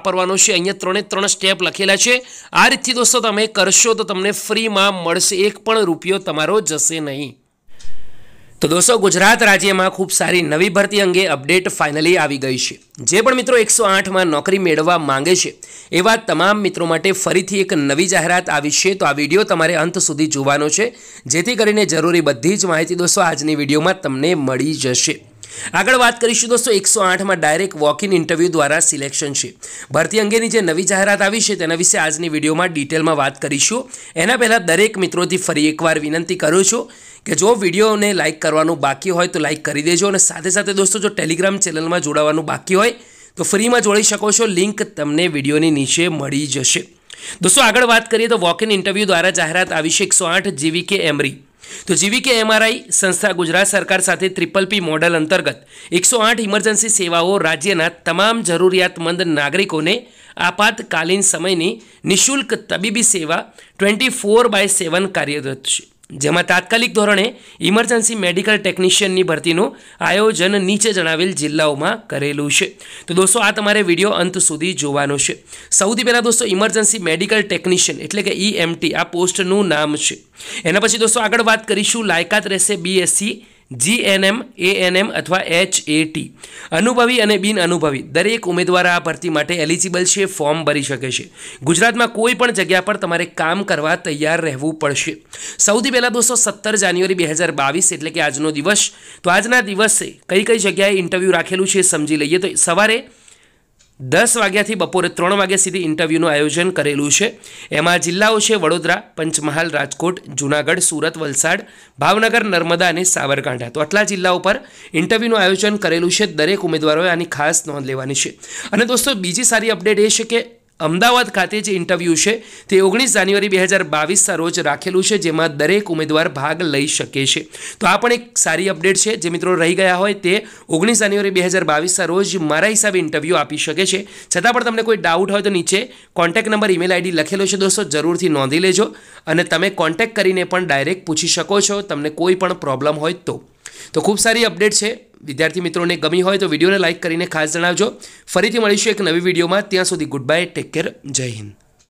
વાપરવાનો છે અહીંયા ત્રણે ત્રણ સ્ટેપ લખેલા છે આ રીતથી દોસ્તો તમે કરશો તો તમને ફ્રીમાં મળશે એક પણ રૂપિયો તમારો જશે નહીં તો દોસ્તો ગુજરાત રાજ્યમાં ખૂબ સારી નવી ભરતી અંગે અપડેટ ફાઇનલી આવી ગઈ છે જે પણ મિત્રો એકસો આઠમાં નોકરી મેળવવા માંગે છે એવા તમામ મિત્રો માટે ફરીથી એક નવી જાહેરાત આવી છે તો આ વિડીયો તમારે અંત સુધી જોવાનો છે જેથી કરીને જરૂરી બધી જ માહિતી દોસ્તો આજની વિડીયોમાં તમને મળી જશે આગળ વાત કરીશું દોસ્તો એકસો આઠમાં ડાયરેક્ટ વોક ઇન ઇન્ટરવ્યૂ દ્વારા સિલેક્શન છે ભરતી અંગેની જે નવી જાહેરાત આવી છે તેના વિશે આજની વિડીયોમાં ડિટેલમાં વાત કરીશું એના પહેલાં દરેક મિત્રોથી ફરી એકવાર વિનંતી કરું છું કે જો વિડીયોને લાઇક કરવાનું બાકી હોય તો લાઇક કરી દેજો અને સાથે સાથે દોસ્તો જો ટેલિગ્રામ ચેનલમાં જોડાવાનું બાકી હોય તો ફ્રીમાં જોડી શકો છો લિંક તમને વિડીયોની નીચે મળી જશે દોસ્તો આગળ વાત કરીએ તો વોક ઇન ઇન્ટરવ્યૂ દ્વારા જાહેરાત આવી છે એકસો આઠ જેવી કે એમરી તો જીવીકે એમઆરઆઈ સંસ્થા ગુજરાત સરકાર સાથે ત્રિપલ પી મોડલ અંતર્ગત એકસો આઠ ઇમરજન્સી સેવાઓ રાજ્યના તમામ જરૂરિયાતમંદ નાગરિકોને આપાતકાલીન સમયની નિઃશુલ્ક તબીબી સેવા ટ્વેન્ટી ફોર બાય સેવન કાર્યરત છે જેમાં તાત્કાલિક ધોરણે ઇમરજન્સી મેડિકલ ટેકનિશિયનની ભરતીનું આયોજન નીચે જણાવેલ જિલ્લાઓમાં કરેલું છે તો દોસ્તો આ તમારે વિડીયો અંત સુધી જોવાનો છે સૌથી પહેલાં દોસ્તો ઇમરજન્સી મેડિકલ ટેકનિશિયન એટલે કે ઈએમટી આ પોસ્ટનું નામ છે એના પછી દોસ્તો આગળ વાત કરીશું લાયકાત રહેશે બીએસસી જીએનએમ એએનએમ અથવા એચ એટી અનુભવી અને બિન અનુભવી દરેક ઉમેદવાર આ ભરતી માટે એલિજિબલ છે ફોર્મ ભરી શકે છે ગુજરાતમાં કોઈ પણ જગ્યા પર તમારે કામ કરવા તૈયાર રહેવું પડશે સૌથી પહેલાં દોસ્તો સત્તર જાન્યુઆરી બે હજાર બાવીસ એટલે કે આજનો દિવસ તો આજના દિવસે કઈ કઈ જગ્યાએ ઇન્ટરવ્યૂ રાખેલું છે સમજી લઈએ તો સવારે દસ વાગ્યાથી બપોરે ત્રણ વાગ્યા સુધી ઇન્ટરવ્યૂનું આયોજન કરેલું છે એમાં જિલ્લાઓ છે વડોદરા પંચમહાલ રાજકોટ જૂનાગઢ સુરત વલસાડ ભાવનગર નર્મદા અને સાબરકાંઠા તો આટલા જિલ્લાઓ પર ઇન્ટરવ્યૂનું આયોજન કરેલું છે દરેક ઉમેદવારોએ આની ખાસ નોંધ લેવાની છે અને દોસ્તો બીજી સારી અપડેટ એ છે કે અમદાવાદ ખાતે જે ઇન્ટરવ્યૂ છે તે ઓગણીસ જાન્યુઆરી બે હજાર બાવીસના રોજ રાખેલું છે જેમાં દરેક ઉમેદવાર ભાગ લઈ શકે છે તો આ પણ એક સારી અપડેટ છે જે મિત્રો રહી ગયા હોય તે ઓગણીસ જાન્યુઆરી બે હજાર બાવીસના રોજ મારા હિસાબે ઇન્ટરવ્યૂ આપી શકે છે છતાં પણ તમને કોઈ ડાઉટ હોય તો નીચે કોન્ટેક્ટ નંબર ઈમેલ આઈડી લખેલો છે દોસ્તો જરૂરથી નોંધી લેજો અને તમે કોન્ટેક્ટ કરીને પણ ડાયરેક્ટ પૂછી શકો છો તમને કોઈ પણ પ્રોબ્લેમ હોય તો તો ખૂબ સારી અપડેટ છે વિદ્યાર્થી મિત્રોને ગમી હોય તો વિડીયોને લાઇક કરીને ખાસ જણાવજો ફરીથી મળીશું એક નવી વિડીયોમાં ત્યાં સુધી ગુડ બાય ટેક કેર જય હિન્દ